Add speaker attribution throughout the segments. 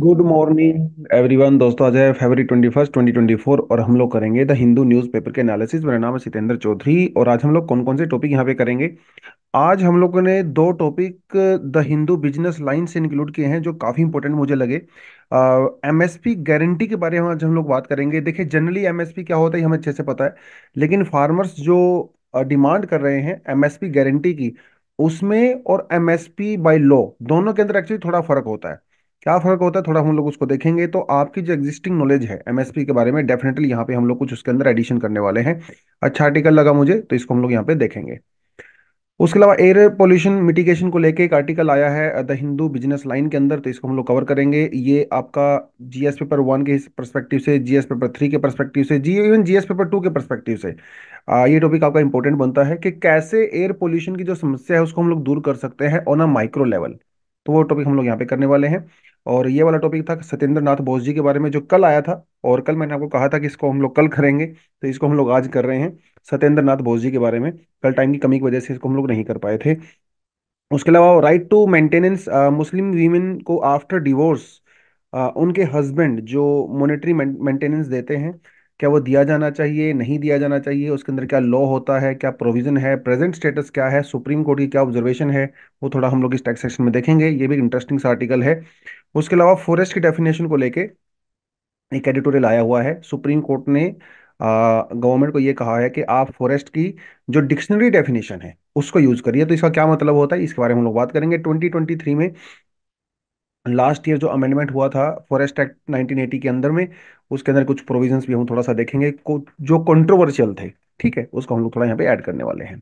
Speaker 1: good morning everyone दोस्तों आज है फरवरी twenty first twenty twenty four और हम लोग करेंगे द हिंदू न्यूज़ पेपर के एनालिसिस मेरा नाम है सितेंद्र चौधरी और आज हम लोग कौन कौन से टॉपिक यहाँ पे करेंगे आज हम लोगों ने दो topic the Hindu business line से इंक्लूड किए हैं जो काफ़ी इंपॉर्टेंट मुझे लगे एम एस पी गारंटी के बारे में आज हम लोग बात करेंगे देखिए जनरली एम एस पी क्या होता है हमें अच्छे से पता है लेकिन फार्मर्स जो डिमांड कर रहे हैं एम एस पी गारंटी की उसमें और M S P by law दोनों के अंदर एक्चुअली थोड़ा फर्क होता है क्या फ़र्क होता है थोड़ा हम लोग उसको देखेंगे तो आपकी जो एग्जिस्टिंग नॉलेज है एमएसपी के बारे में डेफिनेटली यहाँ पे हम लोग कुछ उसके अंदर एडिशन करने वाले हैं अच्छा आर्टिकल लगा मुझे तो इसको हम लोग यहाँ पे देखेंगे उसके अलावा एयर पोल्यूशन मिटिगेशन को लेके एक आर्टिकल आया है द हिंदू बिजनेस लाइन के अंदर तो इसको हम लोग कवर करेंगे ये आपका जीएस पेपर वन के परस्पेक्टिव से जीएस पेपर थ्री के परस्पेक्टिव से जी इवन जीएस पेपर टू के परस्पेक्टिव से आ, ये टॉपिक आपका इंपॉर्टेंट बनता है कि कैसे एयर पोल्यूशन की जो समस्या है उसको हम लोग दूर कर सकते हैं ऑन अ माइक्रो लेवल तो वो टॉपिक हम लोग यहाँ पे करने वाले हैं और ये वाला टॉपिक था सत्येंद्र नाथ बोस जी के बारे में जो कल आया था और कल मैंने आपको कहा था कि इसको हम लोग कल करेंगे तो इसको हम लोग आज कर रहे हैं सत्येंद्र नाथ बोस जी के बारे में कल टाइम की कमी की वजह से इसको हम लोग नहीं कर पाए थे उसके अलावा right to maintenance Muslim women को आफ्टर डिवोर्स उनके हस्बैंड जो मोनिटरी मेंटेनेंस देते हैं क्या वो दिया जाना चाहिए नहीं दिया जाना चाहिए उसके अंदर क्या लॉ होता है क्या प्रोविजन है प्रेजेंट स्टेटस क्या है सुप्रीम कोर्ट की क्या ऑब्जर्वेशन है वो थोड़ा हम लोग इस टैक्स सेक्शन में देखेंगे ये भी इंटरेस्टिंग सा आर्टिकल है उसके अलावा फॉरेस्ट की डेफिनेशन को लेके एक एडिटोरियल आया हुआ है सुप्रीम कोर्ट ने गवर्नमेंट को ये कहा है कि आप फॉरेस्ट की जो डिक्शनरी डेफिनेशन है उसको यूज़ करिए तो इसका क्या मतलब होता है इसके बारे में हम लोग बात करेंगे 2023 में लास्ट ईयर जो अमेंडमेंट हुआ था फॉरेस्ट एक्ट 1980 के अंदर में उसके अंदर कुछ प्रोविजंस भी हम थोड़ा सा देखेंगे को, जो कंट्रोवर्शियल थे ठीक है उसको हम लोग थोड़ा यहाँ पे ऐड करने वाले हैं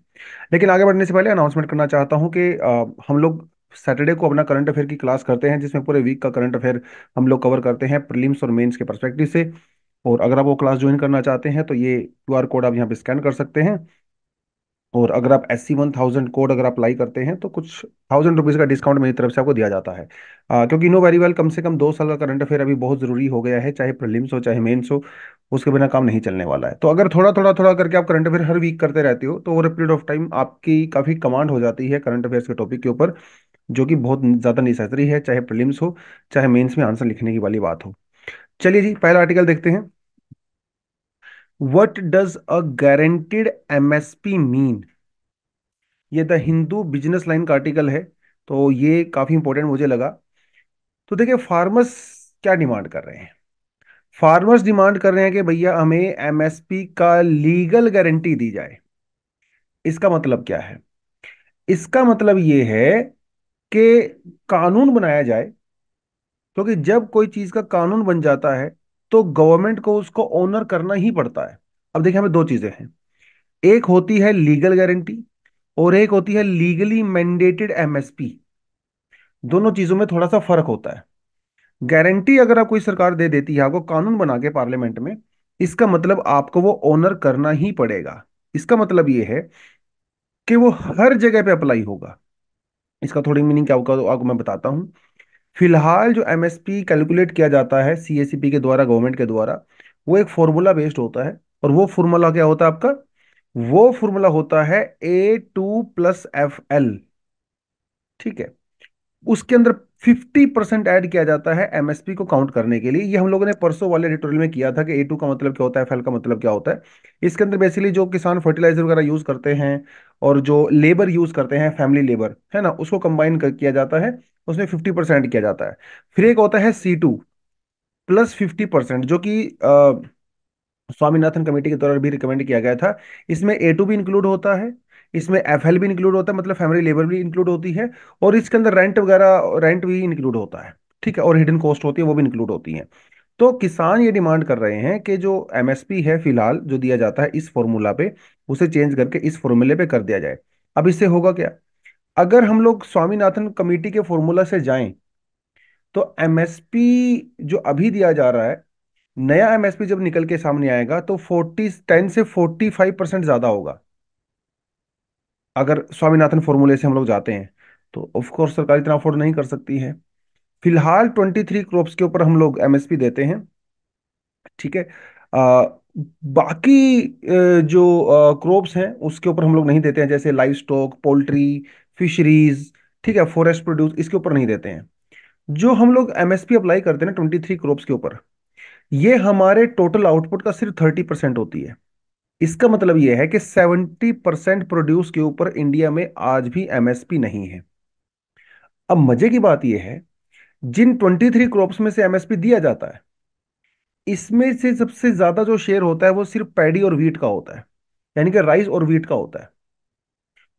Speaker 1: लेकिन आगे बढ़ने से पहले अनाउंसमेंट करना चाहता हूँ कि आ, हम लोग सैटरडे को अपना करंट अफेयर की क्लास करते हैं जिसमें पूरे वीक का करंट अफेयर हम लोग कवर करते हैं प्रीलिम्स और मेंस के परस्पेक्टिव से और अगर आप वो क्लास ज्वाइन करना चाहते हैं तो ये क्यू कोड आप यहाँ पे स्कैन कर सकते हैं और अगर आप S C one thousand code अगर अप्लाई करते हैं तो कुछ थाउजेंड रुपीज़ का डिस्काउंट मेरी तरफ से आपको दिया जाता है आ, क्योंकि नो वेरी वेल कम से कम दो साल का करंट अफेयर अभी बहुत ज़रूरी हो गया है चाहे प्रलिम्स हो चाहे मेन्स हो उसके बिना काम नहीं चलने वाला है तो अगर थोड़ा थोड़ा थोड़ा करके आप करंट अफेयर हर वीक करते रहते हो तो ओवर पीरियड ऑफ टाइम आपकी काफ़ी कमांड हो जाती है करंट अफेयर्स के टॉपिक के ऊपर जो कि बहुत ज़्यादा निशरी है चाहे प्रलिम्स हो चाहे मेन्स में आंसर लिखने की वाली बात हो चलिए जी पहला आर्टिकल देखते हैं uh does M S P mean ये द हिंदू बिजनेस लाइन का आर्टिकल है तो ये काफ़ी इंपॉर्टेंट मुझे लगा तो देखिये फार्मर्स क्या डिमांड कर रहे हैं फार्मर्स डिमांड कर रहे हैं कि भैया हमें एमएसपी का लीगल गारंटी दी जाए इसका मतलब क्या है इसका मतलब ये है कि कानून बनाया जाए क्योंकि तो जब कोई चीज़ का कानून बन जाता है तो गवर्नमेंट को उसको ओनर करना ही पड़ता है अब देखिए हमें दो चीजें हैं एक होती है लीगल गारंटी और एक होती है लीगली मैंडेटेड एमएसपी दोनों चीजों में थोड़ा सा फर्क होता है गारंटी अगर आप कोई सरकार दे देती है आपको कानून बना के पार्लियामेंट में इसका मतलब आपको वो ओनर करना ही पड़ेगा इसका मतलब ये है कि वो हर जगह पे अप्लाई होगा इसका थोड़ी मीनिंग क्या होगा तो आपको मैं बताता हूं फिलहाल जो एम कैलकुलेट किया जाता है सी के द्वारा गवर्नमेंट के द्वारा वो एक फॉर्मूला बेस्ड होता है और वो फॉर्मूला क्या होता है आपका वो फॉर्मूला होता है A two plus F L ठीक है उसके अंदर 50 परसेंट एड किया जाता है एमएसपी को काउंट करने के लिए ये हम लोगों ने परसों वाले एडिटोरियल में किया था कि ए टू का मतलब क्या होता है एफ एल का मतलब क्या होता है इसके अंदर बेसिकली जो किसान फर्टिलाइजर वगैरह यूज करते हैं और जो लेबर यूज करते हैं फैमिली लेबर है ना उसको कंबाइन किया जाता है उसमें फिफ्टी परसेंट किया जाता है फिर एक होता है C two plus fifty percent जो कि स्वामीनाथन कमेटी के द्वारा भी रिकमेंड किया गया था इसमें ए टू भी इंक्लूड होता है इसमें एफ एल भी इंक्लूड होता है मतलब फैमिली लेबर भी इंक्लूड होती है और इसके अंदर रेंट वगैरह रेंट भी इंक्लूड होता है ठीक है और हिडन कॉस्ट होती है वो भी इंक्लूड होती है तो किसान ये डिमांड कर रहे हैं कि जो एमएसपी है फिलहाल जो दिया जाता है इस फॉर्मूला पे उसे चेंज करके इस फॉर्मूले पे कर दिया जाए अब इससे होगा क्या अगर हम लोग स्वामीनाथन कमेटी के फॉर्मूला से जाएं तो एमएसपी जो अभी दिया जा रहा है नया एमएसपी जब निकल के सामने आएगा तो फोर्टी टेन से फोर्टी फाइव परसेंट ज़्यादा होगा अगर स्वामीनाथन फॉर्मूले से हम लोग जाते हैं तो ऑफकोर्स सरकार इतना अफोर्ड नहीं कर सकती है फिलहाल ट्वेंटी थ्री क्रॉप्स के ऊपर हम लोग एमएसपी देते हैं ठीक है आ, बाकी जो क्रॉप्स हैं उसके ऊपर हम लोग नहीं देते हैं जैसे लाइव स्टॉक पोल्ट्री फिशरीज ठीक है फॉरेस्ट प्रोड्यूस इसके ऊपर नहीं देते हैं जो हम लोग एमएसपी अप्लाई करते हैं ना ट्वेंटी थ्री क्रॉप्स के ऊपर ये हमारे टोटल आउटपुट का सिर्फ थर्टी परसेंट होती है इसका मतलब यह है कि सेवेंटी परसेंट प्रोड्यूस के ऊपर इंडिया में आज भी एमएसपी नहीं है अब मजे की बात यह है जिन ट्वेंटी थ्री क्रॉप्स में से एमएसपी दिया जाता है इसमें से सबसे ज्यादा जो शेयर होता है वो सिर्फ पैडी और वीट का होता है यानी कि राइस और वीट का होता है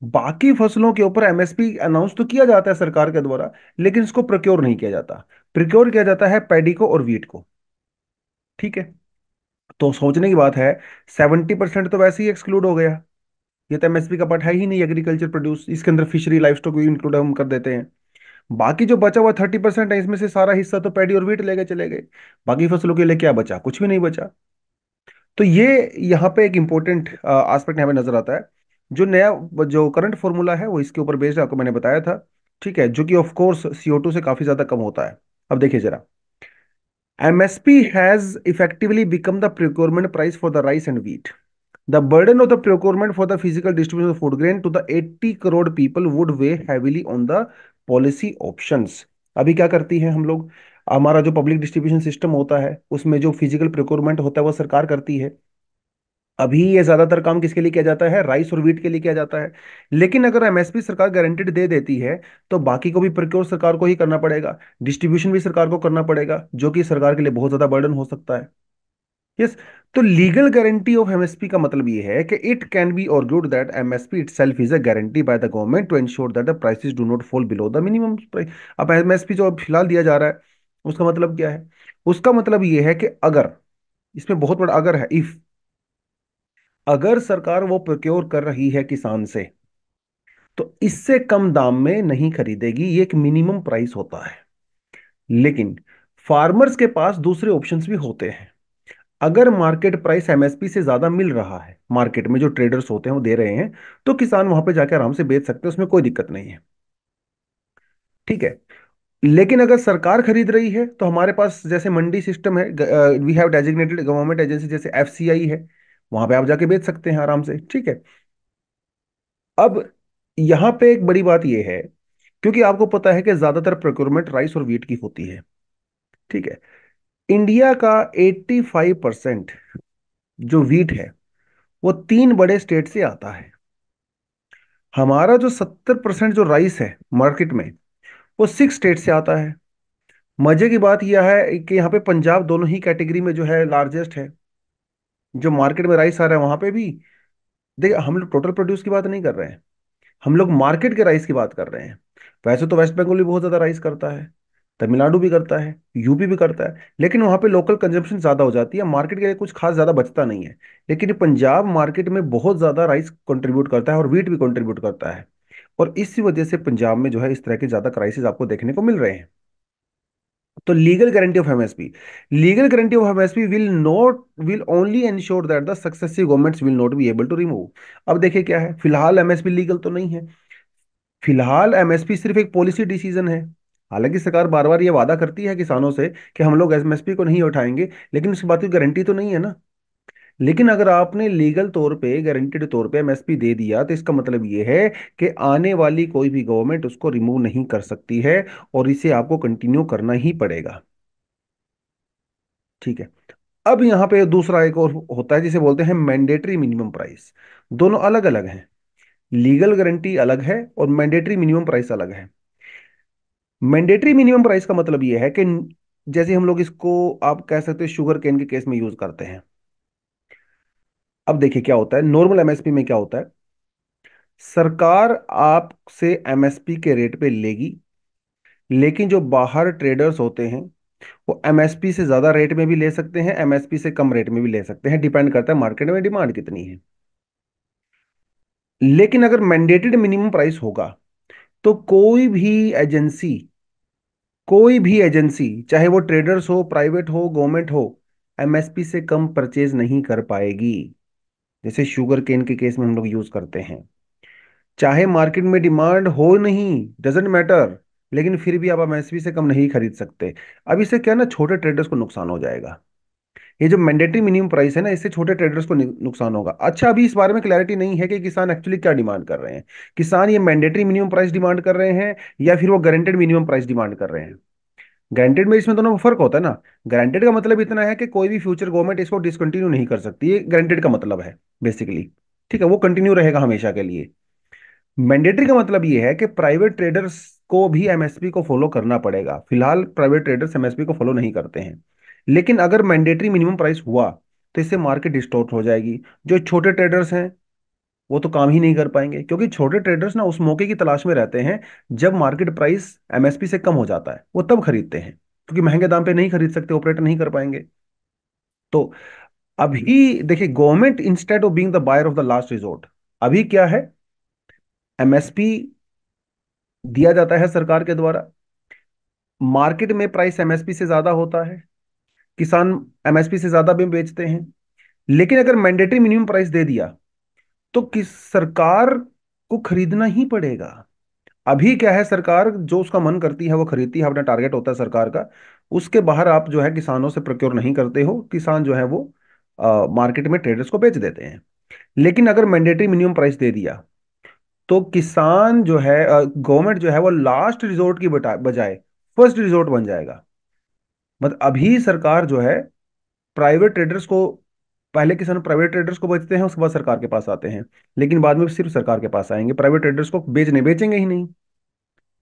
Speaker 1: बाकी फसलों के ऊपर एमएसपी अनाउंस तो किया जाता है सरकार के द्वारा लेकिन इसको प्रोक्योर नहीं किया जाता प्रोक्योर किया जाता है पैडी को और वीट को ठीक है तो सोचने की बात है सेवेंटी परसेंट तो वैसे ही एक्सक्लूड हो गया ये तो एमएसपी का पार्ट है ही नहीं एग्रीकल्चर प्रोड्यूस इसके अंदर फिशरी लाइफ स्टॉक भी इंक्लूड हम कर देते हैं बाकी जो बचा हुआ थर्टी परसेंट है इसमें से सारा हिस्सा तो पैडी और वीट लेके चले गए बाकी फसलों के लिए क्या बचा कुछ भी नहीं बचा तो ये यहाँ पे एक इंपॉर्टेंट एस्पेक्ट हमें नजर आता है जो नया जो करंट फॉर्मूला है वो इसके ऊपर बेस्ड आपको मैंने बताया था ठीक है जो कि ऑफ कोर्स सीओ से काफी ज्यादा कम होता है अब देखिए जरा MSP has effectively become the procurement price for the rice and wheat the burden of the procurement for the physical distribution of food grain to the 80 crore people would weigh heavily on the policy option अभी क्या करती है हम लोग हमारा जो public distribution system होता है उसमें जो फिजिकल प्रोक्योरमेंट होता है वो सरकार करती है अभी ये ज़्यादातर काम किसके लिए किया जाता है राइस और वीट के लिए किया जाता है लेकिन अगर एमएसपी सरकार गारंटेड दे देती है तो बाकी को भी प्रक्योर सरकार को ही करना पड़ेगा डिस्ट्रीब्यूशन भी सरकार को करना पड़ेगा जो कि सरकार के लिए बहुत ज़्यादा बर्डन हो सकता है यस yes, तो लीगल गारंटी ऑफ एमएसपी का मतलब ये है कि it can be good that MSP self is a guarantee by the government to ensure that the prices do not fall below the minimum price अब MSP जो अब फिलहाल दिया जा रहा है उसका मतलब क्या है उसका मतलब ये है कि अगर इसमें बहुत बड़ा अगर है इफ़ अगर सरकार वो प्रोक्योर कर रही है किसान से तो इससे कम दाम में नहीं खरीदेगी ये एक मिनिमम प्राइस होता है लेकिन फार्मर्स के पास दूसरे ऑप्शंस भी होते हैं अगर मार्केट प्राइस एमएसपी से ज़्यादा मिल रहा है मार्केट में जो ट्रेडर्स होते हैं वो दे रहे हैं तो किसान वहां पे जाके आराम से बेच सकते हैं उसमें कोई दिक्कत नहीं है ठीक है लेकिन अगर सरकार खरीद रही है तो हमारे पास जैसे मंडी सिस्टम है we have designated government agency जैसे एफसीआई है वहां पे आप जाके बेच सकते हैं आराम से ठीक है अब यहां पे एक बड़ी बात यह है क्योंकि आपको पता है कि ज्यादातर प्रोक्योरमेंट राइस और वीट की होती है ठीक है इंडिया का 85 परसेंट जो वीट है वो तीन बड़े स्टेट से आता है हमारा जो 70 परसेंट जो राइस है मार्केट में वो सिक्स स्टेट से आता है मजे की बात यह है कि यहाँ पे पंजाब दोनों ही कैटेगरी में जो है लार्जेस्ट है जो मार्केट में राइस आ रहा है वहां पे भी देखिए हम लोग टोटल प्रोड्यूस की बात नहीं कर रहे हैं हम लोग मार्केट के राइस की बात कर रहे हैं वैसे तो वेस्ट बंगाल भी बहुत ज़्यादा राइस करता है तमिलनाडु भी करता है यूपी भी करता है लेकिन वहां पे लोकल कंजम्पशन ज़्यादा हो जाती है मार्केट के लिए कुछ खास ज़्यादा बचता नहीं है लेकिन पंजाब मार्केट में बहुत ज़्यादा राइस कंट्रीब्यूट करता है और वीट भी कंट्रीब्यूट करता है और इसी वजह से पंजाब में जो है इस तरह के ज़्यादा क्राइसिस आपको देखने को मिल रहे हैं तो legal guarantee of MSP legal guarantee of MSP will not will only ensure that the successive governments will not be able to remove अब देखिए क्या है फिलहाल एमएसपी लीगल तो नहीं है फिलहाल एमएसपी सिर्फ एक पॉलिसी डिसीजन है हालांकि सरकार बार बार ये वादा करती है किसानों से कि हम लोग एमएसपी को नहीं उठाएंगे लेकिन उसकी बात की गारंटी तो नहीं है ना लेकिन अगर आपने लीगल तौर पे गारंटेड तौर पे एमएसपी दे दिया तो इसका मतलब ये है कि आने वाली कोई भी गवर्नमेंट उसको रिमूव नहीं कर सकती है और इसे आपको कंटिन्यू करना ही पड़ेगा ठीक है अब यहां पे दूसरा एक और होता है जिसे बोलते हैं मैंडेटरी मिनिमम प्राइस दोनों अलग अलग हैं लीगल गारंटी अलग है और मैंडेटरी मिनिमम प्राइस अलग है मैंडेटरी मिनिमम प्राइस का मतलब यह है कि जैसे हम लोग इसको आप कह सकते हैं शुगर केन के केस में यूज करते हैं अब देखिए क्या होता है नॉर्मल एमएसपी में क्या होता है सरकार आपसे एमएसपी के रेट पे लेगी लेकिन जो बाहर ट्रेडर्स होते हैं वो एमएसपी से ज़्यादा रेट में भी ले सकते हैं एमएसपी से कम रेट में भी ले सकते हैं डिपेंड करता है मार्केट में डिमांड कितनी है लेकिन अगर मैंडेटेड मिनिमम प्राइस होगा तो कोई भी एजेंसी कोई भी एजेंसी चाहे वो ट्रेडर्स हो प्राइवेट हो गवर्नमेंट हो एमएसपी से कम परचेज नहीं कर पाएगी जैसे शुगर केन के केस में हम लोग यूज करते हैं चाहे मार्केट में डिमांड हो नहीं डजेंट मैटर लेकिन फिर भी आप एम से कम नहीं खरीद सकते अब इससे क्या ना छोटे ट्रेडर्स को नुकसान हो जाएगा ये जो मैंडेटरी मिनिमम प्राइस है ना इससे छोटे ट्रेडर्स को नुकसान होगा अच्छा अभी इस बारे में क्लैरिटी नहीं है कि किसान एक्चुअली क्या डिमांड कर रहे हैं किसान ये मैंडेटरी मिनिमम प्राइस डिमांड कर रहे हैं या फिर वो गारंटेड मिनिमम प्राइस डिमांड कर रहे हैं ग्रांटेड में इसमें दोनों में फर्क होता है ना ग्रांटेड का मतलब इतना है कि कोई भी फ्यूचर गवर्नमेंट इसको डिसकंटिन्यू नहीं कर सकती ये ग्रांटेड का मतलब है बेसिकली ठीक है वो कंटिन्यू रहेगा हमेशा के लिए मैंडेटरी का मतलब ये है कि प्राइवेट ट्रेडर्स को भी एमएसपी को फॉलो करना पड़ेगा फिलहाल प्राइवेट ट्रेडर्स एमएसपी को फॉलो नहीं करते हैं लेकिन अगर मैंडेटरी मिनिमम प्राइस हुआ तो इससे मार्केट डिस्टोर्ट हो जाएगी जो छोटे ट्रेडर्स हैं वो तो काम ही नहीं कर पाएंगे क्योंकि छोटे ट्रेडर्स ना उस मौके की तलाश में रहते हैं जब मार्केट प्राइस एमएसपी से कम हो जाता है वो तब खरीदते हैं क्योंकि महंगे दाम पे नहीं खरीद सकते ऑपरेट नहीं कर पाएंगे तो अभी देखिए government instead of being the buyer of the last resort अभी क्या है एमएसपी दिया जाता है सरकार के द्वारा मार्केट में प्राइस एमएसपी से ज्यादा होता है किसान एमएसपी से ज्यादा भी बेचते हैं लेकिन अगर मैंडेटरी मिनिमम प्राइस दे दिया तो किस सरकार को खरीदना ही पड़ेगा अभी क्या है सरकार जो उसका मन करती है वो खरीदती है अपना टारगेट होता है सरकार का उसके बाहर आप जो है किसानों से प्रोक्योर नहीं करते हो किसान जो है वो आ, मार्केट में ट्रेडर्स को बेच देते हैं लेकिन अगर मैंडेटरी मिनिमम प्राइस दे दिया तो किसान जो है गवर्नमेंट जो है वो लास्ट रिजोर्ट की बजाय फर्स्ट रिजोर्ट बन जाएगा मतलब अभी सरकार जो है प्राइवेट ट्रेडर्स को पहले किसान प्राइवेट ट्रेडर्स को बेचते हैं उसके बाद सरकार के पास आते हैं लेकिन बाद में सिर्फ सरकार के पास आएंगे प्राइवेट ट्रेडर्स को बेचने बेचेंगे ही नहीं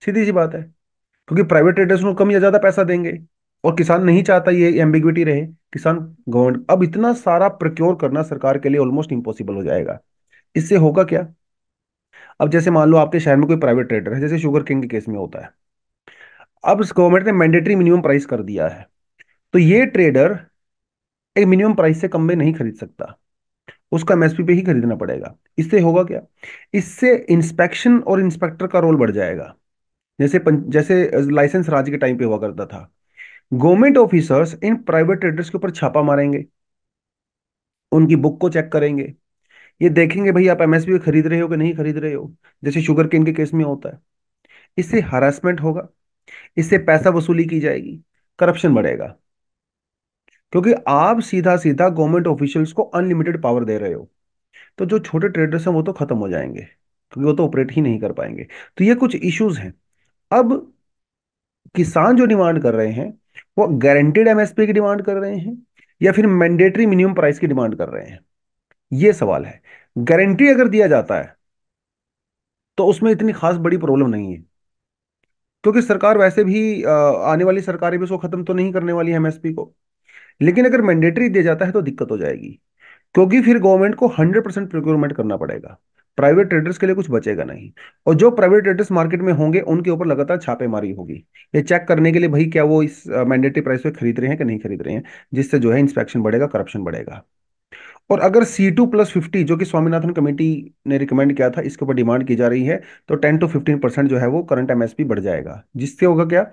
Speaker 1: सीधी सी बात है क्योंकि प्राइवेट ट्रेडर्स को कम या ज़्यादा पैसा देंगे और किसान नहीं चाहता ये एम्बिग्विटी रहे किसान गवर्नमेंट अब इतना सारा प्रोक्योर करना सरकार के लिए ऑलमोस्ट इम्पॉसिबल हो जाएगा इससे होगा क्या अब जैसे मान लो आपके शहर में कोई प्राइवेट ट्रेडर है जैसे शुगर किंग के केस में होता है अब इस गवर्नमेंट ने मैंडेटरी मिनिमम प्राइस कर दिया है तो ये ट्रेडर एक मिनिमम प्राइस से कम में नहीं खरीद सकता उसको एमएसपी पे ही खरीदना पड़ेगा इससे होगा क्या इससे इंस्पेक्शन और इंस्पेक्टर का रोल बढ़ जाएगा जैसे पन, जैसे लाइसेंस राज के टाइम पे हुआ करता था गवर्नमेंट ऑफिसर्स इन प्राइवेट ट्रेडर्स के ऊपर छापा मारेंगे उनकी बुक को चेक करेंगे ये देखेंगे भाई आप एमएसपी खरीद रहे हो कि नहीं खरीद रहे हो जैसे शुगर केन के केस में होता है इससे हरासमेंट होगा इससे पैसा वसूली की जाएगी करप्शन बढ़ेगा क्योंकि आप सीधा सीधा गवर्नमेंट ऑफिशियल्स को अनलिमिटेड पावर दे रहे हो तो जो छोटे ट्रेडर्स हैं वो तो खत्म हो जाएंगे क्योंकि वो तो ऑपरेट ही नहीं कर पाएंगे तो ये कुछ इश्यूज हैं अब किसान जो डिमांड कर रहे हैं वो गारंटेड एमएसपी की डिमांड कर रहे हैं या फिर मैंडेटरी मिनिमम प्राइस की डिमांड कर रहे हैं ये सवाल है गारंटी अगर दिया जाता है तो उसमें इतनी खास बड़ी प्रॉब्लम नहीं है क्योंकि सरकार वैसे भी आने वाली सरकारें भी उसको खत्म तो नहीं करने वाली है एमएसपी को लेकिन अगर मैंडेटरी दिया जाता है तो दिक्कत हो जाएगी क्योंकि फिर गवर्नमेंट को हंड्रेड परसेंट प्रोक्योरमेंट करना पड़ेगा प्राइवेट ट्रेडर्स के लिए कुछ बचेगा नहीं और जो प्राइवेट ट्रेडर्स मार्केट में होंगे उनके ऊपर लगातार छापेमारी होगी ये चेक करने के लिए भाई क्या वो इस मैंडेटरी प्राइस पे खरीद रहे हैं कि नहीं खरीद रहे हैं जिससे जो है इंस्पेक्शन बढ़ेगा करप्शन बढ़ेगा और अगर C2 टू प्लस फिफ्टी जो कि स्वामीनाथन कमेटी ने रिकमेंड किया था इसके ऊपर डिमांड की जा रही है तो टेन टू फिफ्टीन परसेंट जो है वो करंट एमएसपी बढ़ जाएगा जिससे होगा क्या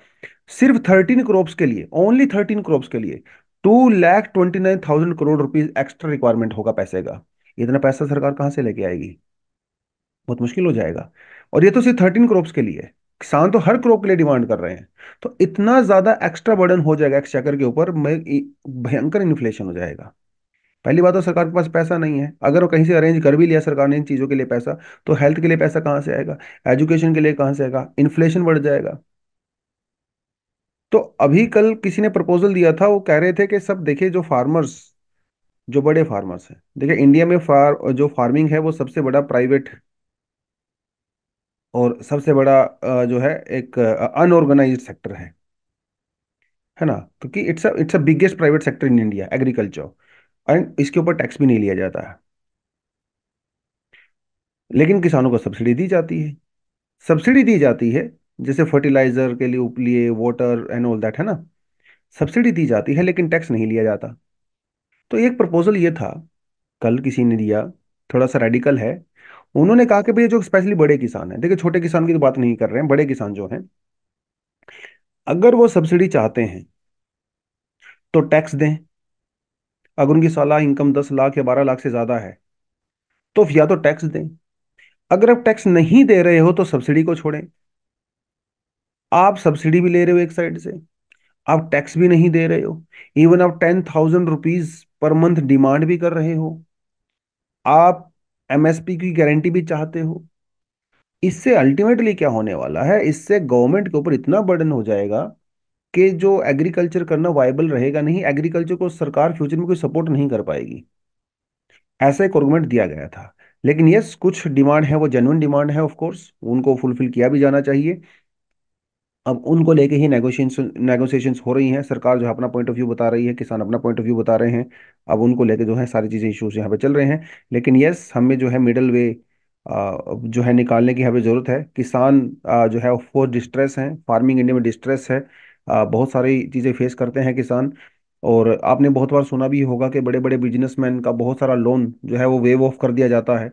Speaker 1: सिर्फ थर्टीन क्रॉप्स के लिए ओनली थर्टीन क्रॉप्स के लिए two lakh twenty nine thousand crore rupees extra requirement होगा पैसे का इतना पैसा सरकार कहां से लेके आएगी बहुत मुश्किल हो जाएगा और ये तो सिर्फ थर्टीन क्रॉप के लिए किसान तो हर क्रॉप के लिए डिमांड कर रहे हैं तो इतना ज्यादा एक्स्ट्रा बर्डन हो जाएगा एक्सचेकर के ऊपर भयंकर इन्फ्लेशन हो जाएगा पहली बात तो सरकार के पास पैसा नहीं है अगर वो कहीं से अरेंज कर भी लिया सरकार ने इन चीज़ों के लिए पैसा तो हेल्थ के लिए पैसा कहां से आएगा एजुकेशन के लिए कहां से आएगा इन्फ्लेशन बढ़ जाएगा तो अभी कल किसी ने प्रपोजल दिया था वो कह रहे थे कि सब देखिए जो फार्मर्स जो बड़े फार्मर्स हैं देखिए इंडिया में फार जो फार्मिंग है वो सबसे बड़ा प्राइवेट और सबसे बड़ा जो है एक अनऑर्गेनाइज सेक्टर है है ना क्योंकि it's it's a biggest private sector in India agriculture and इसके ऊपर टैक्स भी नहीं लिया जाता है लेकिन किसानों को सब्सिडी दी जाती है सब्सिडी दी जाती है जैसे फर्टिलाइजर के लिए लिए वाटर एंड ऑल दैट है ना सब्सिडी दी जाती है लेकिन टैक्स नहीं लिया जाता तो एक प्रपोजल ये था कल किसी ने दिया थोड़ा सा रेडिकल है उन्होंने कहा कि भैया जो स्पेशली बड़े किसान हैं देखिए छोटे किसान की तो बात नहीं कर रहे हैं बड़े किसान जो हैं अगर वो सब्सिडी चाहते हैं तो टैक्स दें अगर उनकी सलाह इनकम दस लाख या बारह लाख से ज़्यादा है तो या तो टैक्स दें अगर आप टैक्स नहीं दे रहे हो तो सब्सिडी को छोड़ें आप सब्सिडी भी ले रहे हो एक साइड से आप टैक्स भी नहीं दे रहे हो इवन आप ten thousand rupees per month demand भी कर रहे हो आप एमएसपी की गारंटी भी चाहते हो इससे अल्टीमेटली क्या होने वाला है इससे गवर्नमेंट के ऊपर इतना बर्डन हो जाएगा कि जो एग्रीकल्चर करना वायबल रहेगा नहीं एग्रीकल्चर को सरकार फ्यूचर में कोई सपोर्ट नहीं कर पाएगी ऐसा एक आर्गूमेंट दिया गया था लेकिन यस कुछ डिमांड है वो जेनुअन डिमांड है ऑफ कोर्स उनको फुलफिल किया भी जाना चाहिए अब उनको लेके ही नेगोशिएशन नेगोशिएशंस हो रही हैं सरकार जो है अपना पॉइंट ऑफ व्यू बता रही है किसान अपना पॉइंट ऑफ व्यू बता रहे हैं अब उनको लेके जो है सारी चीज़ें इशूज़ यहाँ पे चल रहे हैं लेकिन यस हमें जो है मिडल वे जो है निकालने की हमें ज़रूरत है किसान जो है ऑफकोर्स डिस्ट्रेस हैं फार्मिंग इंडिया में डिस्ट्रेस है बहुत सारी चीज़ें फेस करते हैं किसान और आपने बहुत बार सुना भी होगा कि बड़े बड़े बिजनेसमैन का बहुत सारा लोन जो है वो वेव ऑफ कर दिया जाता है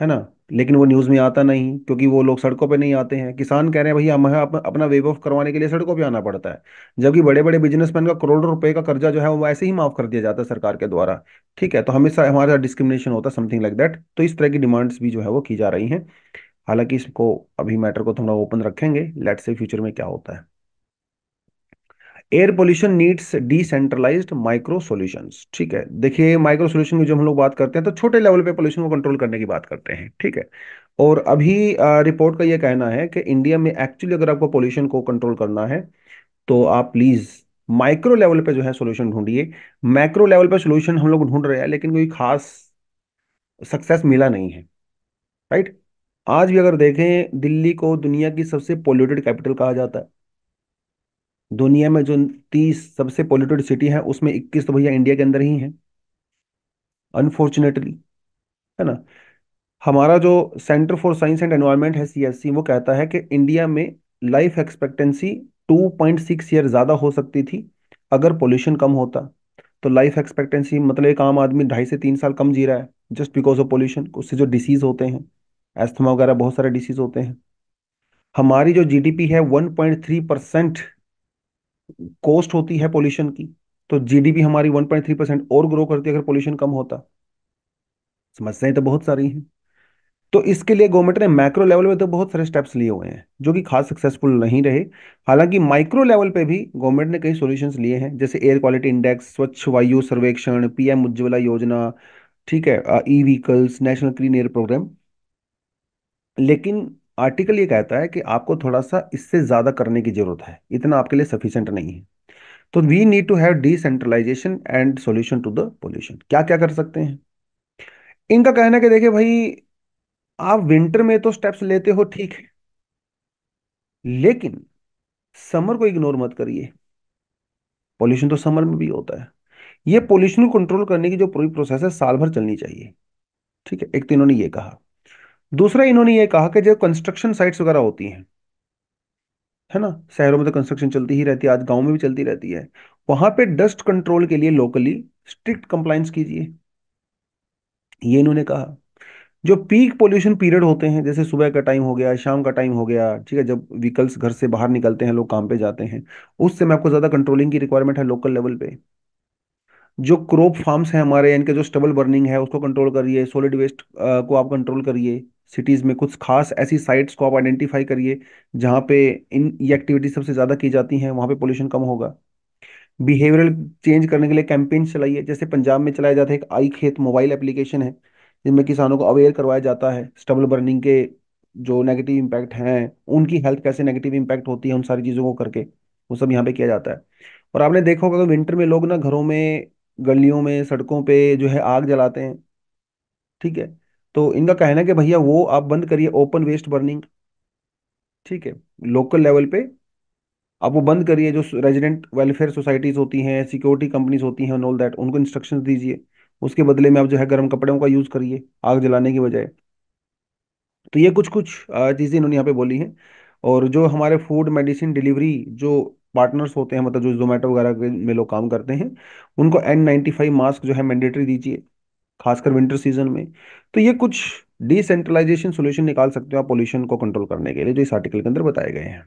Speaker 1: है ना लेकिन वो न्यूज़ में आता नहीं क्योंकि वो लोग सड़कों पे नहीं आते हैं किसान कह रहे हैं भैया हमें अप, अपना वेव ऑफ करवाने के लिए सड़कों पे आना पड़ता है जबकि बड़े बड़े बिजनेसमैन का करोड़ों रुपए का कर्जा जो है वो ऐसे ही माफ कर दिया जाता है सरकार के द्वारा ठीक है तो हमेशा हमारे साथ डिस्क्रिमिनेशन होता है समथिंग लाइक दैट तो इस तरह की डिमांड्स भी जो है वो की जा रही है हालांकि इसको अभी मैटर को थोड़ा ओपन रखेंगे लेट से फ्यूचर में क्या होता है air pollution needs decentralised micro solutions ठीक है देखिए माइक्रो सॉल्यूशन की जो हम लोग बात करते हैं तो छोटे लेवल पे पोल्यूशन को कंट्रोल करने की बात करते हैं ठीक है और अभी आ, रिपोर्ट का ये कहना है कि इंडिया में एक्चुअली अगर आपको पोल्यूशन को कंट्रोल करना है तो आप प्लीज़ माइक्रो लेवल पे जो है सोल्यूशन ढूंढिए माइक्रो लेवल पे सोल्यूशन हम लोग ढूंढ रहे हैं लेकिन कोई खास सक्सेस मिला नहीं है राइट आज भी अगर देखें दिल्ली को दुनिया की सबसे पोल्यूटेड कैपिटल कहा जाता है दुनिया में जो तीस सबसे पोल्यूटेड सिटी है उसमें इक्कीस तो भैया इंडिया के अंदर ही है अनफॉर्चुनेटली है ना हमारा जो centre for science and environment है सीएससी वो कहता है कि इंडिया में लाइफ एक्सपेक्टेंसी 2.6 ईयर ज़्यादा हो सकती थी अगर पोल्यूशन कम होता तो लाइफ एक्सपेक्टेंसी मतलब एक आम आदमी ढाई से तीन साल कम जी रहा है जस्ट बिकॉज ऑफ पोल्यूशन उससे जो डिसीज़ होते हैं एस्थमा वगैरह बहुत सारे डिसीज़ होते हैं हमारी जो जीडीपी है 1.3 परसेंट कॉस्ट होती है पोल्यूशन की तो जीडीपी हमारी 1.3 परसेंट और ग्रो करती अगर पोल्यूशन कम होता समस्याएं तो बहुत सारी हैं तो इसके लिए गवर्नमेंट ने मैक्रो लेवल पे तो बहुत सारे स्टेप्स लिए हुए हैं जो कि खास सक्सेसफुल नहीं रहे हालांकि माइक्रो लेवल पे भी गवर्नमेंट ने कई सॉल्यूशंस लिए हैं जैसे एयर क्वालिटी इंडेक्स स्वच्छ वायु सर्वेक्षण पीएम उज्ज्वला योजना ठीक है E vehicles national clean air programme लेकिन आर्टिकल ये कहता है कि आपको थोड़ा सा इससे ज़्यादा करने की ज़रूरत है इतना आपके लिए सफिशेंट नहीं है तो we need to have decentralisation and solution to the pollution क्या क्या कर सकते हैं इनका कहना है कि देखिए भाई आप विंटर में तो स्टेप्स लेते हो ठीक है लेकिन समर को इग्नोर मत करिए पॉल्यूशन तो समर में भी होता है ये पॉल्यूशन को कंट्रोल करने की जो पूरी प्रोसेस है साल भर चलनी चाहिए ठीक है एक तो इन्होंने ये कहा दूसरा इन्होंने ये कहा कि जो कंस्ट्रक्शन साइट्स वगैरह होती हैं है ना शहरों में तो कंस्ट्रक्शन चलती ही रहती है आज गांव में भी चलती रहती है वहां पे डस्ट कंट्रोल के लिए लोकली स्ट्रिक्ट कंप्लाइंस कीजिए ये इन्होंने कहा जो पीक पोल्यूशन पीरियड होते हैं जैसे सुबह का टाइम हो गया शाम का टाइम हो गया ठीक है जब व्हीकल्स घर से बाहर निकलते हैं लोग काम पे जाते हैं उस समय आपको ज़्यादा कंट्रोलिंग की रिक्वायरमेंट है लोकल लेवल पे जो क्रॉप फार्म्स हैं हमारे इनके जो स्टबल बर्निंग है उसको कंट्रोल करिए सॉलिड वेस्ट को आप कंट्रोल करिए सिटीज़ में कुछ खास ऐसी साइट्स को आप आइडेंटिफाई करिए जहां पे इन ये एक्टिविटी सबसे ज़्यादा की जाती हैं वहां पे पोल्यूशन कम होगा बिहेवियरल चेंज करने के लिए कैंपेन चलाइए जैसे पंजाब में चलाया जाता है एक आई खेत मोबाइल एप्लीकेशन है जिनमें किसानों को अवेयर करवाया जाता है स्टबल बर्निंग के जो नेगेटिव इम्पैक्ट हैं उनकी हेल्थ कैसे नेगेटिव इम्पैक्ट होती है उन सारी चीज़ों को करके वो सब यहाँ पे किया जाता है और आपने देखा होगा तो विंटर में लोग ना घरों में गलियों में सड़कों पे जो है आग जलाते हैं ठीक है तो इनका कहना है कि भैया वो आप बंद करिए ओपन वेस्ट बर्निंग ठीक है लोकल लेवल पे आप वो बंद करिए जो रेजिडेंट वेलफेयर सोसाइटीज होती हैं सिक्योरिटी कंपनीज होती हैं ऑल दैट उनको इंस्ट्रक्शन दीजिए उसके बदले में आप जो है गर्म कपड़ों का यूज़ करिए आग जलाने की बजाय तो ये कुछ कुछ चीज़ें इन्होंने यहाँ पे बोली हैं और जो हमारे फूड मेडिसिन डिलीवरी जो पार्टनर्स होते हैं मतलब जो जोमेटो वगैरह में लोग काम करते हैं उनको एन नाइन्टी फाइव मास्क जो है मैंडेटरी दीजिए खासकर विंटर सीजन में तो ये कुछ डिसेंट्रलाइजेशन सोल्यूशन निकाल सकते हो आप पोल्यूशन को कंट्रोल करने के लिए जो इस आर्टिकल के अंदर बताए गए हैं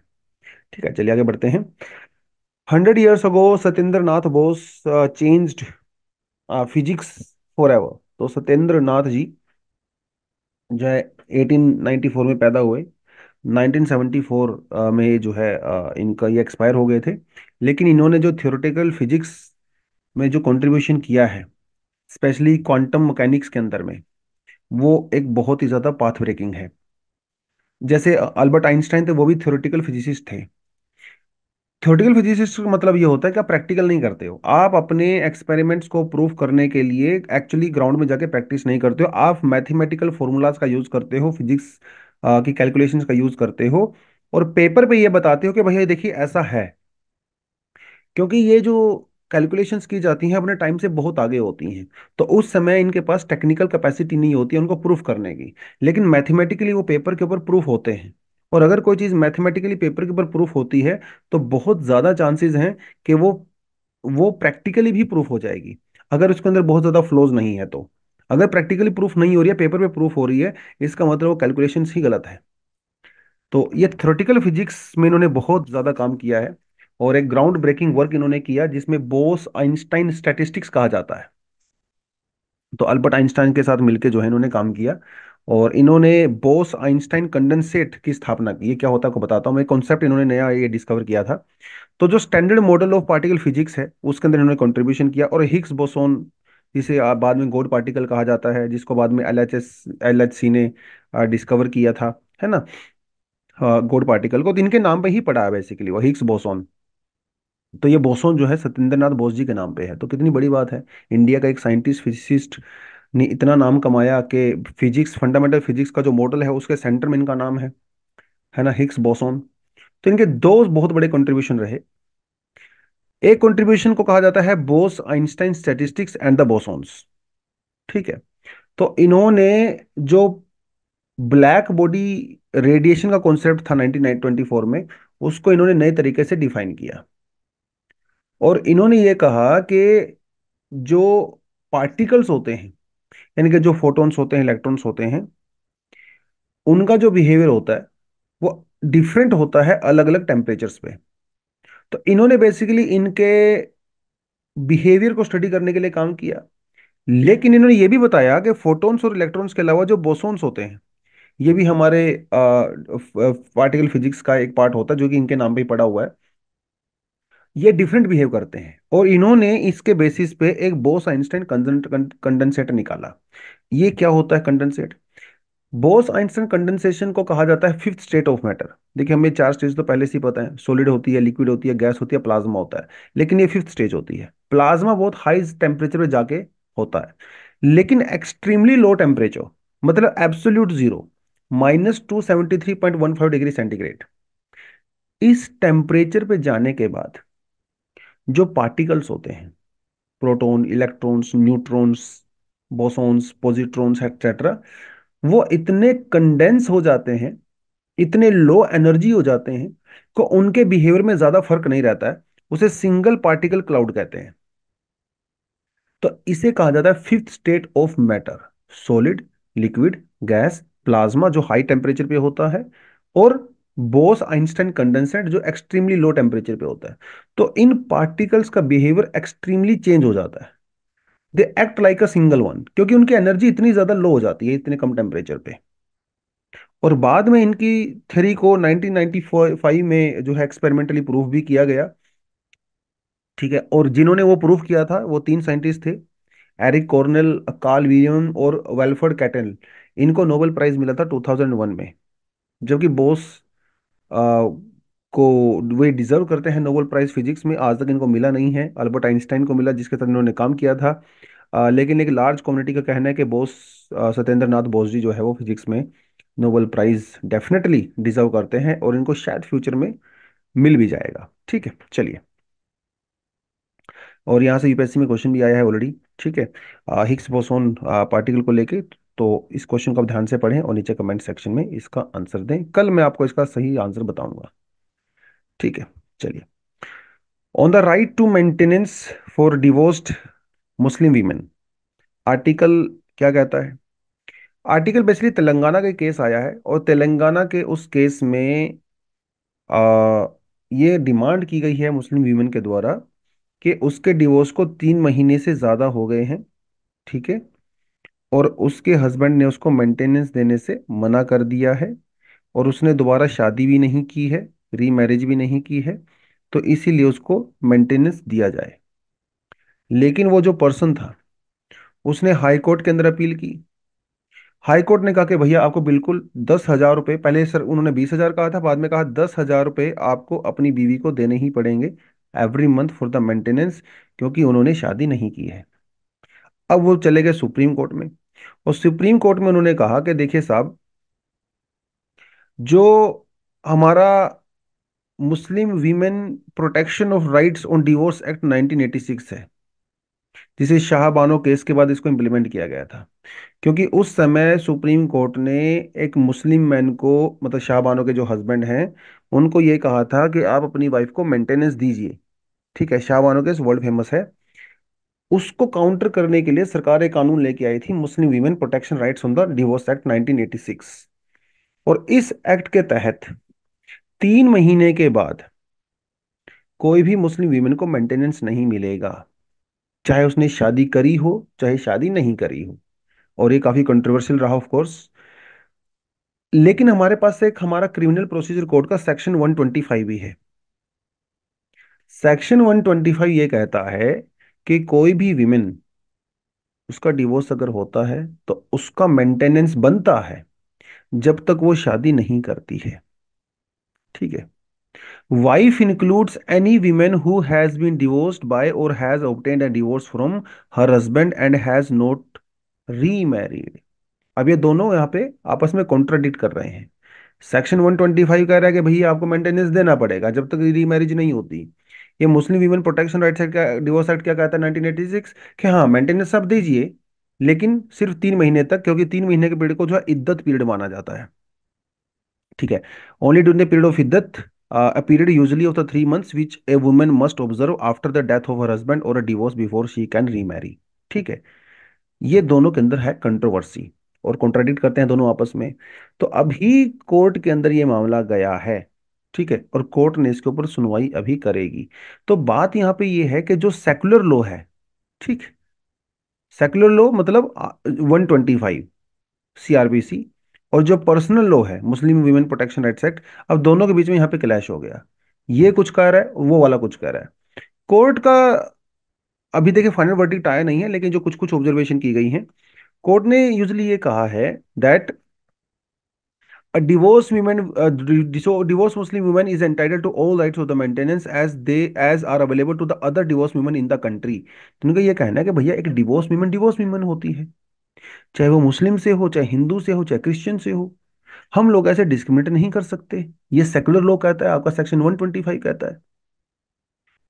Speaker 1: ठीक है चलिए आगे बढ़ते हैं hundred years ago Satyendra Nath Bose change physics forever तो सत्येंद्र नाथ जी जो है एटीन में पैदा हुए 1974 में जो है इनका ये एक्सपायर हो गए थे लेकिन इन्होंने जो थियोरटिकल फिजिक्स में जो कंट्रीब्यूशन किया है स्पेशली क्वांटम मैकेनिक्स के अंदर में वो एक बहुत ही ज़्यादा पाथ ब्रेकिंग है जैसे अल्बर्ट आइंस्टाइन थे वो भी थ्योरेटिकल फिजिसिस्ट थे थ्योरेटिकल फिजिसिस्ट का मतलब ये होता है कि आप प्रैक्टिकल नहीं करते हो आप अपने एक्सपेरिमेंट्स को प्रूफ करने के लिए एक्चुअली ग्राउंड में जाके प्रैक्टिस नहीं करते हो आप मैथमेटिकल फॉर्मूलाज का यूज़ करते हो फिजिक्स की कैलकुलेशन का यूज़ करते हो और पेपर पे ये बताते हो कि भैया देखिए ऐसा है क्योंकि ये जो कैलकुलेशन की जाती हैं अपने टाइम से बहुत आगे होती हैं तो उस समय इनके पास टेक्निकल कैपेसिटी नहीं होती है उनको प्रूफ करने की लेकिन मैथमेटिकली वो पेपर के ऊपर प्रूफ होते हैं और अगर कोई चीज़ मैथमेटिकली पेपर के ऊपर प्रूफ होती है तो बहुत ज़्यादा चांसेस हैं कि वो वो प्रैक्टिकली भी प्रूफ हो जाएगी अगर उसके अंदर बहुत ज़्यादा फ्लोज नहीं है तो अगर प्रैक्टिकली प्रूफ नहीं हो रही है पेपर पे प्रूफ हो रही है इसका मतलब वो कैलकुलेशन ही गलत है तो ये थ्योरेटिकल फिजिक्स में इन्होंने बहुत ज़्यादा काम किया है और एक ग्राउंड ब्रेकिंग वर्क इन्होंने किया जिसमें बोस आइंस्टाइन स्टैटिस्टिक्स कहा जाता है तो अल्बर्ट आइंस्टाइन के साथ मिलकर जो है इन्होंने काम किया और इन्होंने बोस आइंस्टाइन कंडेंसेट की स्थापना की ये क्या होता है आपको बताता हूँ मैं कॉन्सेप्ट इन्होंने नया ये डिस्कवर किया था तो जो standard model of particle physics है उसके अंदर इन्होंने कंट्रीब्यूशन किया और हिक्स बोसोन जिसे बाद में गोड पार्टिकल कहा जाता है जिसको बाद में एल एच ने डिस्कवर किया था है ना गोड हाँ, पार्टिकल को तो इनके नाम पर ही पड़ा है बेसिकली वो हिक्स बोसोन तो ये बोसोन जो है सत्येंद्र नाथ बोस जी के नाम पे है तो कितनी बड़ी बात है इंडिया का एक साइंटिस्ट फिजिसिस्ट ने इतना नाम कमाया कि फिजिक्स फंडामेंटल फिजिक्स का जो मॉडल है उसके सेंटर में इनका नाम है है ना हिक्स बोसोन तो इनके दो बहुत बड़े कंट्रीब्यूशन रहे एक कंट्रीब्यूशन को कहा जाता है Bose Einstein statistics and the bosons ठीक है तो इन्होंने जो ब्लैक बॉडी रेडिएशन का कॉन्सेप्ट था 1924 में उसको इन्होंने नए तरीके से डिफाइन किया और इन्होंने ये कहा कि जो पार्टिकल्स होते हैं यानी कि जो फोटॉन्स होते हैं इलेक्ट्रॉन्स होते हैं उनका जो बिहेवियर होता है वो डिफरेंट होता है अलग अलग टेम्परेचर्स पे तो इन्होंने बेसिकली इनके बिहेवियर को स्टडी करने के लिए काम किया लेकिन इन्होंने ये भी बताया कि फोटॉन्स और इलेक्ट्रॉन्स के अलावा जो बोसोन्स होते हैं ये भी हमारे पार्टिकल फिजिक्स का एक पार्ट होता है जो कि इनके नाम पर पड़ा हुआ है ये डिफरेंट बिहेव करते हैं और इन्होंने इसके बेसिस पे एक बोस आइंस्टाइन कंडेंसेट निकाला ये क्या होता है कंडेंसेट बोस आइंस्टाइन कंडेंसेशन को कहा जाता है फिफ्थ स्टेट ऑफ मैटर देखिए हमें चार स्टेज तो पहले से ही पता है सॉलिड होती है लिक्विड होती है गैस होती है प्लाज्मा होता है लेकिन ये फिफ्थ स्टेज होती है प्लाज्मा बहुत हाई टेम्परेचर पर जाके होता है लेकिन एक्सट्रीमली लो टेम्परेचर मतलब absolute zero minus two seventy three point one five degree centigrade इस टेम्परेचर पे जाने के बाद जो पार्टिकल्स होते हैं proton, electrons neutrons bosons positrons etcetera वो इतने कंडेंस हो जाते हैं इतने लो एनर्जी हो जाते हैं को उनके बिहेवियर में ज्यादा फर्क नहीं रहता है उसे सिंगल पार्टिकल क्लाउड कहते हैं तो इसे कहा जाता है fifth state of matter solid liquid gas plasma जो हाई टेम्परेचर पे होता है और बोस आइंस्टाइन कंडेंसेट जो एक्सट्रीमली लो टेम्परेचर पे होता है तो इन पार्टिकल्स का बिहेवियर एक्सट्रीमली चेंज हो जाता है they act like a single one क्योंकि उनकी एनर्जी इतनी ज़्यादा लो हो जाती है इतने कम टेम्परेचर पे और बाद में इनकी थ्योरी को 1995 में जो है एक्सपेरिमेंटली प्रूफ भी किया गया ठीक है और जिन्होंने वो प्रूफ किया था वो तीन साइंटिस्ट थे एरिक कॉर्नल कार्ल विलियम और वेलफर्ड कैटल इनको नोबेल प्राइज मिला था 2001 में जबकि बोस को वे डिजर्व करते हैं नोबल प्राइज़ फिजिक्स में आज तक इनको मिला नहीं है अल्बर्ट आइंस्टाइन को मिला जिसके साथ इन्होंने काम किया था आ, लेकिन एक लार्ज कम्युनिटी का कहना है कि बोस सत्येंद्र नाथ बोस जी जो है वो फिजिक्स में नोबल प्राइज़ डेफिनेटली डिजर्व करते हैं और इनको शायद फ्यूचर में मिल भी जाएगा ठीक है चलिए और यहाँ से यूपीएससी में क्वेश्चन भी आया है ऑलरेडी ठीक है हिक्स बोसोन पार्टिकल को लेके तो इस क्वेश्चन को आप ध्यान से पढ़ें और नीचे कमेंट सेक्शन में इसका आंसर दें कल मैं आपको इसका सही आंसर बताऊंगा ठीक है चलिए on the right to maintenance for divorced Muslim women article क्या कहता है आर्टिकल बेसिकली तेलंगाना का के केस आया है और तेलंगाना के उस केस में आ, ये डिमांड की गई है मुस्लिम वीमेन के द्वारा कि उसके डिवोर्स को तीन महीने से ज़्यादा हो गए हैं ठीक है और उसके हस्बैंड ने उसको मेंटेनेंस देने से मना कर दिया है और उसने दोबारा शादी भी नहीं की है री मैरिज भी नहीं की है तो इसीलिए उसको मेंटेनेंस दिया जाए लेकिन वो जो पर्सन था उसने हाई कोर्ट के अंदर अपील की हाई कोर्ट ने कहा कि भैया आपको बिल्कुल दस हज़ार रुपये पहले सर उन्होंने बीस हज़ार कहा था बाद में कहा दस हज़ार रुपये आपको अपनी बीवी को देने ही पड़ेंगे every month for the maintenance क्योंकि उन्होंने शादी नहीं की है अब वो चले गए सुप्रीम कोर्ट में और सुप्रीम कोर्ट में उन्होंने कहा कि देखिए साहब जो हमारा Muslim women protection of rights on divorce act 1986 है जिसे शाहबानो केस के बाद इसको इंप्लीमेंट किया गया था क्योंकि उस समय सुप्रीम कोर्ट ने एक मुस्लिम मैन को मतलब शाहबानो के जो हस्बैंड हैं उनको ये कहा था कि आप अपनी वाइफ को मेंटेनेंस दीजिए ठीक है शाहबानो केस वर्ल्ड फेमस है उसको काउंटर करने के लिए सरकार एक कानून लेके आई थी Muslim women protection right on the divorce act 1986 और इस एक्ट के तहत तीन महीने के बाद कोई भी मुस्लिम वीमेन को मेंटेनेंस नहीं मिलेगा चाहे उसने शादी करी हो चाहे शादी नहीं करी हो और ये काफी कंट्रोवर्शियल रहा ऑफ कोर्स लेकिन हमारे पास एक हमारा क्रिमिनल प्रोसीजर कोड का सेक्शन 125 भी है सेक्शन 125 ये कहता है कि कोई भी विमेन उसका डिवोर्स अगर होता है तो उसका मेंटेनेंस बनता है जब तक वो शादी नहीं करती है ठीक है wife includes any women who has been divorced by or has obtained a divorce from her husband and has not remarried अब ये दोनों यहां पे आपस में कॉन्ट्राडिक्ट कर रहे हैं सेक्शन 125 कह रहा है कि भैया आपको मेंटेनेंस देना पड़ेगा जब तक रीमैरिज नहीं होती ये Muslim women protection right act का डिवोर्स एक्ट क्या कहता है 1986 कि हाँ मेंटेनेंस आप दीजिए लेकिन सिर्फ तीन महीने तक क्योंकि तीन महीने के पीरियड को जो है इद्दत पीरियड माना जाता है ठीक है only during the period of इद्दत a period usually of the three months which a women must observe after the death of her husband or a divorce before she can remarry ठीक है ये दोनों के अंदर है कंट्रोवर्सी और contradict करते हैं दोनों आपस में तो अभी कोर्ट के अंदर ये मामला गया है ठीक है और कोर्ट ने इसके ऊपर सुनवाई अभी करेगी तो बात यहाँ पे ये है कि जो सेकुलर लॉ है ठीक सेकुलर लॉ मतलब 125 सीआरबीसी और जो पर्सनल लॉ है Muslim women protection rights act अब दोनों के बीच में यहाँ पे क्लैश हो गया ये कुछ कह रहा है वो वाला कुछ कह रहा है कोर्ट का अभी देखिए फाइनल वर्डिक्ट आया नहीं है लेकिन जो कुछ कुछ ऑब्जर्वेशन की गई है कोर्ट ने यूजली ये कहा है that a divorced woman uh, so divorced muslim woman is entitled to all rights of the maintenance as they as are available to the other divorced women in the country इनका ये कहना है कि भैया एक डिवोर्स वीमेन डिवोर्स वीमेन होती है चाहे वो मुस्लिम से हो चाहे हिंदू से हो चाहे क्रिश्चियन से हो हम लोग ऐसे डिस्क्रिमिनेट नहीं कर सकते ये सेकुलर लॉ कहता है आपका सेक्शन 125 कहता है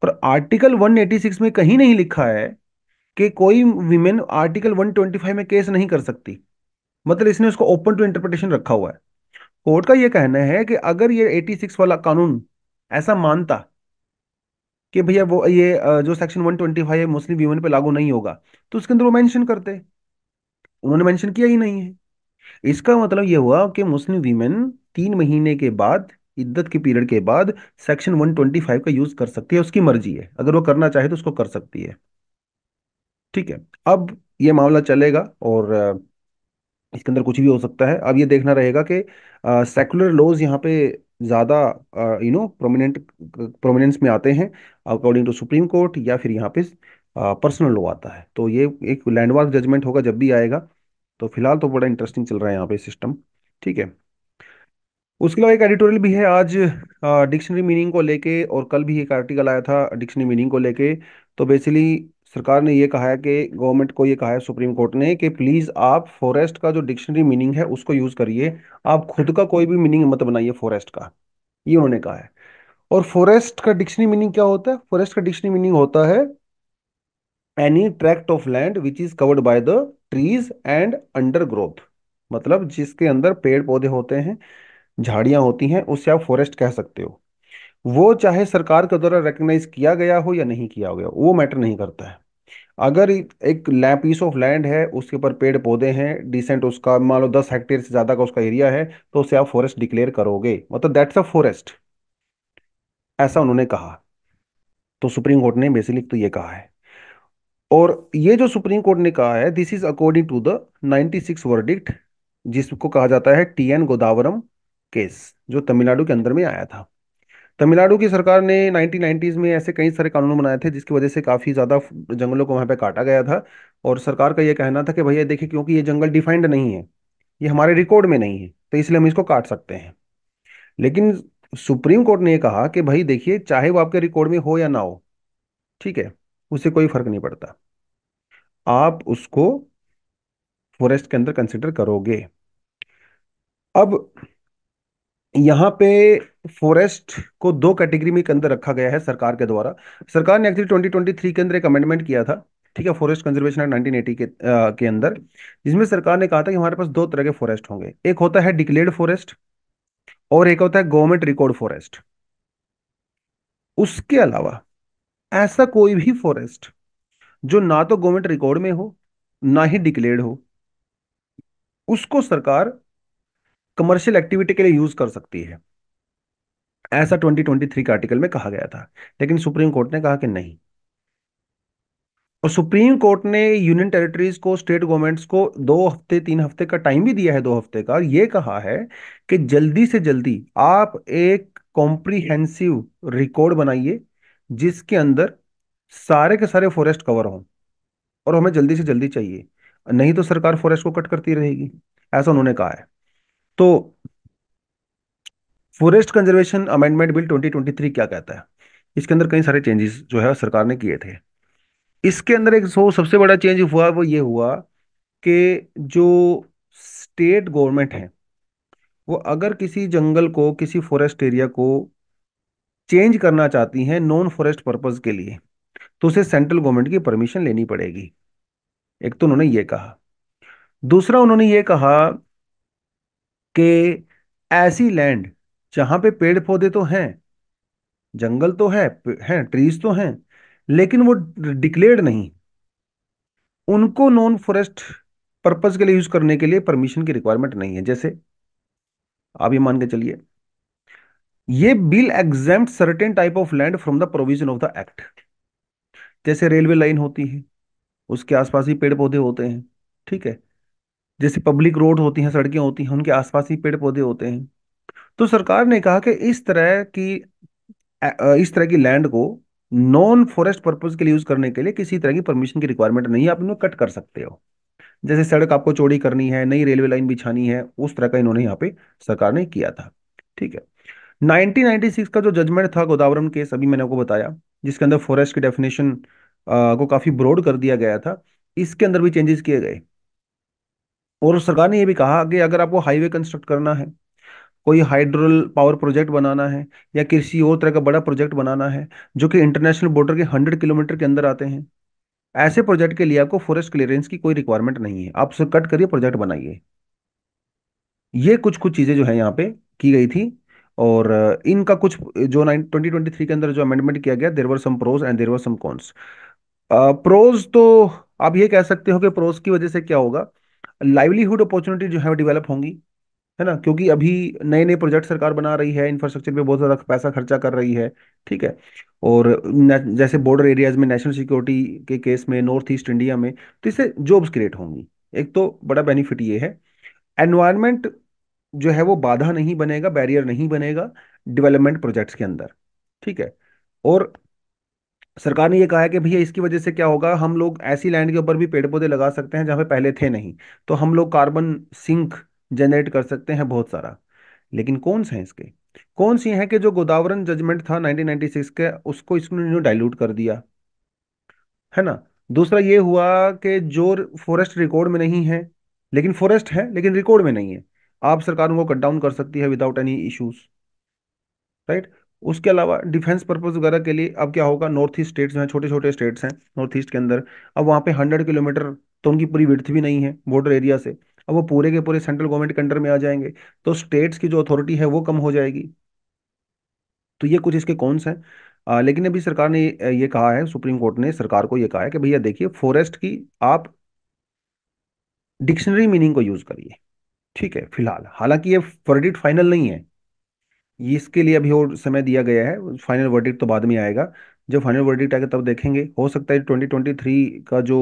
Speaker 1: और आर्टिकल 186 में कहीं नहीं लिखा है कि कोई वीमेन आर्टिकल 125 में केस नहीं कर सकती मतलब इसने उसको ओपन टू इंटरप्रिटेशन रखा हुआ है कोर्ट का यह कहना है कि अगर ये 86 वाला कानून ऐसा मानता कि भैया वो ये जो सेक्शन 125 है मुस्लिम वीमन पे लागू नहीं होगा तो उसके अंदर वो मेंशन करते उन्होंने मेंशन किया ही नहीं है इसका मतलब ये हुआ कि मुस्लिम वीमेन तीन महीने के बाद इद्दत के पीरियड के बाद सेक्शन 125 का यूज कर सकती है उसकी मर्जी है अगर वो करना चाहे तो उसको कर सकती है ठीक है अब ये मामला चलेगा और इसके अंदर कुछ भी हो सकता है अब ये देखना रहेगा कि सेकुलर लॉज यहाँ पे ज़्यादा यू नो प्रोमिनेंट प्रोमिनेंस में आते हैं अकॉर्डिंग टू सुप्रीम कोर्ट या फिर यहाँ पे पर्सनल लॉ आता है तो ये एक लैंडमार्क जजमेंट होगा जब भी आएगा तो फिलहाल तो बड़ा इंटरेस्टिंग चल रहा है यहाँ पे सिस्टम ठीक है उसके अलावा एक एडिटोरियल भी है आज डिक्शनरी मीनिंग को लेके और कल भी एक आर्टिकल आया था डिक्शनरी मीनिंग को लेके तो बेसिकली सरकार ने ये कहा है कि गवर्नमेंट को ये कहा है सुप्रीम कोर्ट ने कि प्लीज़ आप फॉरेस्ट का जो डिक्शनरी मीनिंग है उसको यूज़ करिए आप खुद का कोई भी मीनिंग मत बनाइए फॉरेस्ट का ये उन्होंने कहा है और फॉरेस्ट का डिक्शनरी मीनिंग क्या होता है फॉरेस्ट का डिक्शनरी मीनिंग होता है any tract of land which is covered by the trees and undergrowth मतलब जिसके अंदर पेड़ पौधे होते हैं झाड़ियां होती हैं उसे आप फॉरेस्ट कह सकते हो वो चाहे सरकार के द्वारा रिकग्नाइज किया गया हो या नहीं किया गया वो मैटर नहीं करता है अगर एक लैंड पीस ऑफ लैंड है उसके ऊपर पेड़ पौधे हैं डिसेंट उसका मान लो दस हेक्टेयर से ज़्यादा का उसका एरिया है तो उसे आप फॉरेस्ट डिक्लेयर करोगे मतलब दैट्स अ फॉरेस्ट ऐसा उन्होंने कहा तो सुप्रीम कोर्ट ने बेसिकली तो ये कहा है और ये जो सुप्रीम कोर्ट ने कहा है this is according to the ninety six verdict जिसको कहा जाता है टी एन गोदावरम केस जो तमिलनाडु के अंदर में आया था तमिलनाडु की सरकार ने नाइनटीन में ऐसे कई सारे कानून बनाए थे जिसकी वजह से काफ़ी ज़्यादा जंगलों को वहां पर काटा गया था और सरकार का यह कहना था कि भैया देखिए क्योंकि ये जंगल डिफाइंड नहीं है ये हमारे रिकॉर्ड में नहीं है तो इसलिए हम इसको काट सकते हैं लेकिन सुप्रीम कोर्ट ने कहा कि भाई देखिए चाहे वो आपके रिकॉर्ड में हो या ना हो ठीक है उसे कोई फर्क नहीं पड़ता आप उसको फॉरेस्ट के अंदर कंसिडर करोगे अब यहां पे फॉरेस्ट को दो कैटेगरी में के अंदर रखा गया है सरकार के द्वारा सरकार ने एक्चुअली ट्वेंटी ट्वेंटी थ्री के अंदर एक अमेंडमेंट किया था ठीक है forest conservation act nineteen eighty के के अंदर जिसमें सरकार ने कहा था कि हमारे पास दो तरह के फॉरेस्ट होंगे एक होता है डिक्लेयर्ड फॉरेस्ट और एक होता है गवर्नमेंट रिकॉर्ड फॉरेस्ट उसके अलावा ऐसा कोई भी फॉरेस्ट जो ना तो गवर्नमेंट रिकॉर्ड में हो ना ही डिक्लेयर्ड हो उसको सरकार कमर्शियल एक्टिविटी के लिए यूज कर सकती है ऐसा 2023 के आर्टिकल में कहा गया था लेकिन सुप्रीम कोर्ट ने कहा कि नहीं और सुप्रीम कोर्ट ने यूनियन टेरिटरीज को स्टेट गवर्नमेंट्स को दो हफ्ते तीन हफ्ते का टाइम भी दिया है दो हफ्ते का ये कहा है कि जल्दी से जल्दी आप एक कॉम्प्रीहेंसिव रिकॉर्ड बनाइए जिसके अंदर सारे के सारे फॉरेस्ट कवर हों और हमें जल्दी से जल्दी चाहिए नहीं तो सरकार फॉरेस्ट को कट करती रहेगी ऐसा उन्होंने कहा है तो फॉरेस्ट कंजर्वेशन अमेंडमेंट बिल 2023 क्या कहता है इसके अंदर कई सारे चेंजेस जो है सरकार ने किए थे इसके अंदर एक सो सबसे बड़ा चेंज हुआ वो ये हुआ कि जो स्टेट गवर्नमेंट है वो अगर किसी जंगल को किसी फॉरेस्ट एरिया को चेंज करना चाहती है नॉन फॉरेस्ट पर्पज़ के लिए तो उसे सेंट्रल गवर्नमेंट की परमिशन लेनी पड़ेगी एक तो उन्होंने ये कहा दूसरा उन्होंने ये कहा कि ऐसी लैंड जहां पे पेड़ पौधे तो हैं जंगल तो है हैं ट्रीज तो हैं लेकिन वो डिक्लेयर्ड नहीं उनको नॉन फॉरेस्ट पर्पज के लिए यूज करने के लिए परमिशन की रिक्वायरमेंट नहीं है जैसे आप ये मान के चलिए ये bill exempts certain type of land from the provision of the act जैसे रेलवे लाइन होती है उसके आसपास ही पेड़ पौधे होते हैं ठीक है जैसे पब्लिक रोड होती हैं सड़कें होती हैं उनके आसपास ही पेड़ पौधे होते हैं तो सरकार ने कहा कि इस तरह की इस तरह की लैंड को नॉन फॉरेस्ट पर्पज के लिए यूज करने के लिए किसी तरह की परमिशन की रिक्वायरमेंट नहीं है आप इन्हें कट कर सकते हो जैसे सड़क आपको चौड़ी करनी है नई रेलवे लाइन बिछानी है उस तरह का इन्होंने यहाँ पे सरकार ने किया था ठीक है 1996 का जो जजमेंट था गोदावरम केस अभी मैंने आपको बताया जिसके अंदर फॉरेस्ट की डेफिनेशन को काफी ब्रॉड कर दिया गया था इसके अंदर भी चेंजेस किए गए और सरकार ने यह भी कहा कि अगर आपको हाईवे कंस्ट्रक्ट करना है कोई हाइड्रोल पावर प्रोजेक्ट बनाना है या किसी और तरह का बड़ा प्रोजेक्ट बनाना है जो कि इंटरनेशनल बॉर्डर के हंड्रेड किलोमीटर के अंदर आते हैं ऐसे प्रोजेक्ट के लिए आपको फॉरेस्ट क्लियरेंस की कोई रिक्वायरमेंट नहीं है आप उसे कट करिए प्रोजेक्ट बनाइए ये कुछ कुछ चीज़ें जो है यहाँ पे की गई थी और इनका कुछ जो नाइन ट्वेंटी ट्वेंटी थ्री के अंदर जो अमेंडमेंट किया गया there were some pros and there were some cons pros तो आप ये कह सकते हो कि प्रोज की वजह से क्या होगा लाइवलीहुड अपॉर्चुनिटी जो है डेवलप होंगी है ना क्योंकि अभी नए नए प्रोजेक्ट सरकार बना रही है इंफ्रास्ट्रक्चर पे बहुत ज़्यादा पैसा खर्चा कर रही है ठीक है और जैसे बॉर्डर एरियाज में नेशनल सिक्योरिटी के केस में नॉर्थ ईस्ट इंडिया में तो इससे जॉब्स क्रिएट होंगी एक तो बड़ा बेनिफिट ये है एनवायरमेंट जो है वो बाधा नहीं बनेगा बैरियर नहीं बनेगा डेवलपमेंट प्रोजेक्ट्स के अंदर ठीक है और सरकार ने ये कहा है कि भैया इसकी वजह से क्या होगा हम लोग ऐसी लैंड के ऊपर भी पेड़ पौधे लगा सकते हैं जहां पे पहले थे नहीं तो हम लोग कार्बन सिंक जनरेट कर सकते हैं बहुत सारा लेकिन कौन से हैं इसके कौन सी हैं कि जो गोदावरन जजमेंट था 1996 के उसको इसमें डाइल्यूट कर दिया है ना दूसरा ये हुआ कि जो फॉरेस्ट रिकॉर्ड में नहीं है लेकिन फॉरेस्ट है लेकिन रिकॉर्ड में नहीं है आप सरकार उनको कट डाउन कर सकती है विदाउट एनी इश्यूज राइट उसके अलावा डिफेंस पर्पज वगैरह के लिए अब क्या होगा नॉर्थ ईस्ट स्टेट्स हैं छोटे छोटे स्टेट्स हैं नॉर्थ ईस्ट के अंदर अब वहां पे हंड्रेड किलोमीटर तो उनकी पूरी विर्थ भी नहीं है बॉर्डर एरिया से अब वो पूरे के पूरे सेंट्रल गवर्नमेंट के अंडर में आ जाएंगे तो स्टेट्स की जो अथॉरिटी है वो कम हो जाएगी तो ये कुछ इसके कौनस हैं लेकिन अभी सरकार ने ये कहा है सुप्रीम कोर्ट ने सरकार को ये कहा है कि भैया देखिए फॉरेस्ट की आप डिक्शनरी मीनिंग को यूज करिए ठीक है फिलहाल हालांकि ये वर्डिट फाइनल नहीं है इसके लिए अभी और समय दिया गया है फाइनल वर्डिट तो बाद में आएगा जब फाइनल वर्डिट आएगा तब देखेंगे हो सकता है 2023 का जो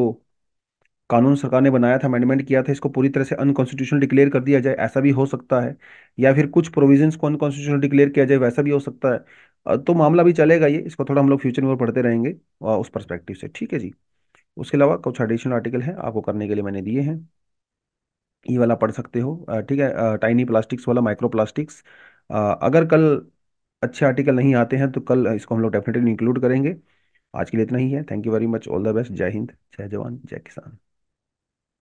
Speaker 1: कानून सरकार ने बनाया था अमेंडमेंट किया था इसको पूरी तरह से अनकॉन्स्टिट्यूशनल डिक्लेयर कर दिया जाए ऐसा भी हो सकता है या फिर कुछ प्रोविजंस को अनकॉन्स्टिट्यूशनल डिक्लेयर किया जाए वैसा भी हो सकता है तो मामला भी चलेगा ये इसको थोड़ा हम लोग फ्यूचर में पढ़ते रहेंगे उस परस्पेक्टिव से ठीक है जी उसके अलावा कुछ एडिशनल आर्टिकल है आपको करने के लिए मैंने दिए हैं ये वाला पढ़ सकते हो ठीक है टाइनी प्लास्टिक्स वाला माइक्रो प्लास्टिक्स अगर कल अच्छे आर्टिकल नहीं आते हैं तो कल इसको हम लोग डेफिनेटली इंक्लूड करेंगे आज के लिए इतना ही है thank you very much all the best जय हिंद जय जवान जय किसान